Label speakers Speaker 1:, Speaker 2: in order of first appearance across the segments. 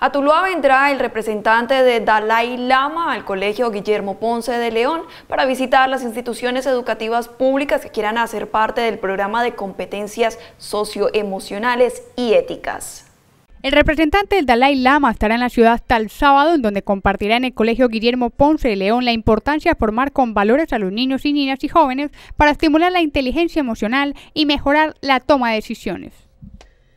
Speaker 1: A Tuluá vendrá el representante de Dalai Lama al Colegio Guillermo Ponce de León para visitar las instituciones educativas públicas que quieran hacer parte del programa de competencias socioemocionales y éticas.
Speaker 2: El representante del Dalai Lama estará en la ciudad hasta el sábado, en donde compartirá en el Colegio Guillermo Ponce de León la importancia de formar con valores a los niños y niñas y jóvenes para estimular la inteligencia emocional y mejorar la toma de decisiones.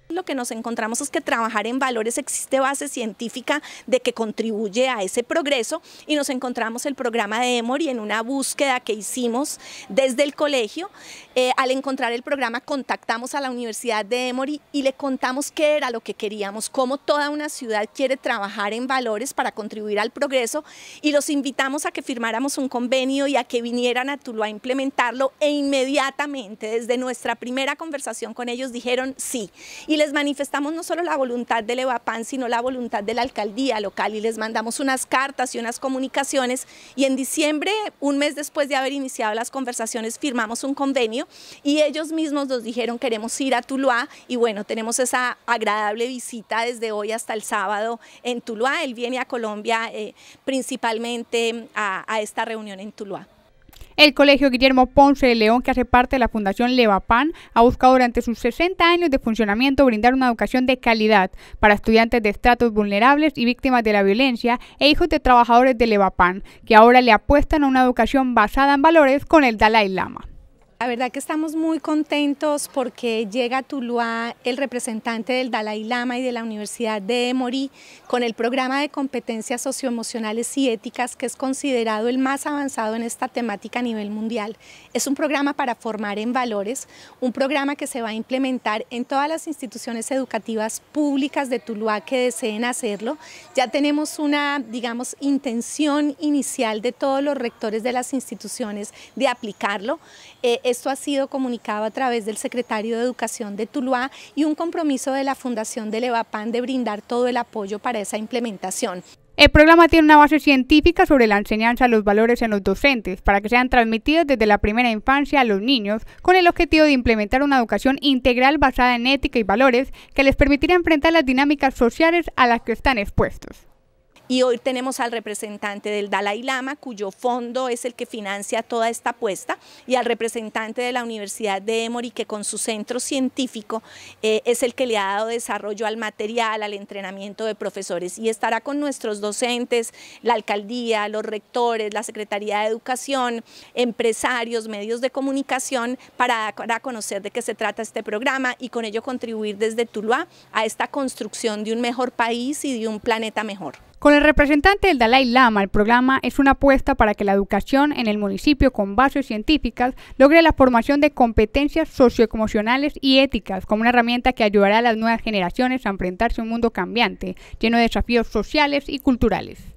Speaker 1: Lo que nos encontramos es que trabajar en valores existe base científica de que contribuye a ese progreso y nos encontramos el programa de Emory en una búsqueda que hicimos desde el colegio. Eh, al encontrar el programa contactamos a la Universidad de Emory y le contamos qué era lo que queríamos, cómo toda una ciudad quiere trabajar en valores para contribuir al progreso y los invitamos a que firmáramos un convenio y a que vinieran a Tuluá a implementarlo e inmediatamente desde nuestra primera conversación con ellos dijeron sí les manifestamos no solo la voluntad de EVAPAN sino la voluntad de la alcaldía local y les mandamos unas cartas y unas comunicaciones y en diciembre, un mes después de haber iniciado las conversaciones, firmamos un convenio y ellos mismos nos dijeron queremos ir a Tuluá y bueno, tenemos esa agradable visita desde hoy hasta el sábado en Tuluá. Él viene a Colombia eh, principalmente a, a esta reunión en Tuluá.
Speaker 2: El Colegio Guillermo Ponce de León, que hace parte de la Fundación Levapan, ha buscado durante sus 60 años de funcionamiento brindar una educación de calidad para estudiantes de estratos vulnerables y víctimas de la violencia e hijos de trabajadores de Levapan, que ahora le apuestan a una educación basada en valores con el Dalai Lama.
Speaker 1: La verdad que estamos muy contentos porque llega a Tuluá el representante del Dalai Lama y de la Universidad de Emory con el programa de competencias socioemocionales y éticas que es considerado el más avanzado en esta temática a nivel mundial. Es un programa para formar en valores, un programa que se va a implementar en todas las instituciones educativas públicas de Tuluá que deseen hacerlo. Ya tenemos una, digamos, intención inicial de todos los rectores de las instituciones de aplicarlo. Eh, esto ha sido comunicado a través del secretario de Educación de Tuluá y un compromiso de la Fundación de Levapán de brindar todo el apoyo para esa implementación.
Speaker 2: El programa tiene una base científica sobre la enseñanza de los valores en los docentes para que sean transmitidos desde la primera infancia a los niños con el objetivo de implementar una educación integral basada en ética y valores que les permitirá enfrentar las dinámicas sociales a las que están expuestos.
Speaker 1: Y hoy tenemos al representante del Dalai Lama, cuyo fondo es el que financia toda esta apuesta, y al representante de la Universidad de Emory, que con su centro científico eh, es el que le ha dado desarrollo al material, al entrenamiento de profesores. Y estará con nuestros docentes, la alcaldía, los rectores, la Secretaría de Educación, empresarios, medios de comunicación, para a conocer de qué se trata este programa y con ello contribuir desde Tuluá a esta construcción de un mejor país y de un planeta mejor.
Speaker 2: Con el representante del Dalai Lama, el programa es una apuesta para que la educación en el municipio con bases científicas logre la formación de competencias socioemocionales y éticas como una herramienta que ayudará a las nuevas generaciones a enfrentarse a un mundo cambiante, lleno de desafíos sociales y culturales.